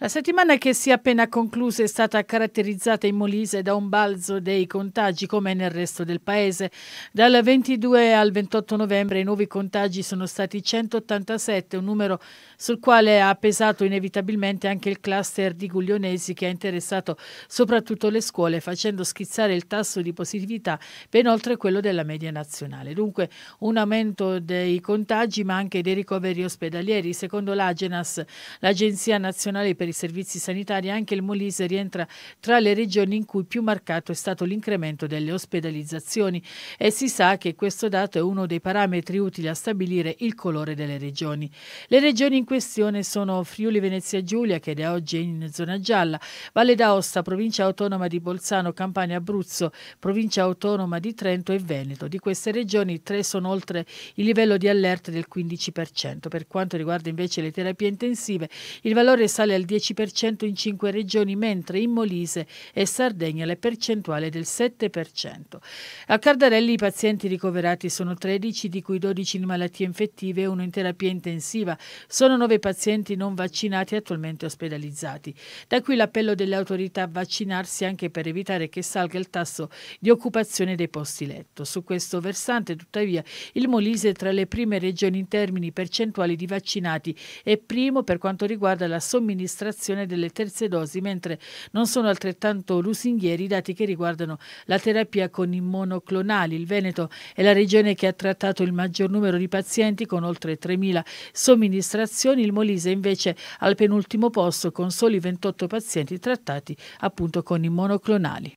La settimana che si è appena conclusa è stata caratterizzata in Molise da un balzo dei contagi come nel resto del paese. Dal 22 al 28 novembre i nuovi contagi sono stati 187, un numero sul quale ha pesato inevitabilmente anche il cluster di Guglionesi che ha interessato soprattutto le scuole facendo schizzare il tasso di positività ben oltre quello della media nazionale. Dunque un aumento dei contagi ma anche dei ricoveri ospedalieri. Secondo l'Agenas, l'Agenzia Nazionale per per i servizi sanitari anche il Molise rientra tra le regioni in cui più marcato è stato l'incremento delle ospedalizzazioni e si sa che questo dato è uno dei parametri utili a stabilire il colore delle regioni. Le regioni in questione sono Friuli Venezia Giulia che da oggi è in zona gialla, Valle d'Aosta, provincia autonoma di Bolzano, Campania Abruzzo, provincia autonoma di Trento e Veneto. Di queste regioni tre sono oltre il livello di allerta del 15%. Per quanto riguarda invece le terapie intensive, il valore sale al 10% 10% in 5 regioni, mentre in Molise e Sardegna la percentuale è del 7%. A Cardarelli i pazienti ricoverati sono 13, di cui 12 in malattie infettive e uno in terapia intensiva. Sono 9 pazienti non vaccinati attualmente ospedalizzati. Da qui l'appello delle autorità a vaccinarsi anche per evitare che salga il tasso di occupazione dei posti letto. Su questo versante, tuttavia, il Molise è tra le prime regioni in termini percentuali di vaccinati e primo per quanto riguarda la somministrazione somministrazione delle terze dosi, mentre non sono altrettanto lusinghieri i dati che riguardano la terapia con immonoclonali. Il Veneto è la regione che ha trattato il maggior numero di pazienti con oltre 3.000 somministrazioni, il Molise invece al penultimo posto con soli 28 pazienti trattati appunto con immonoclonali.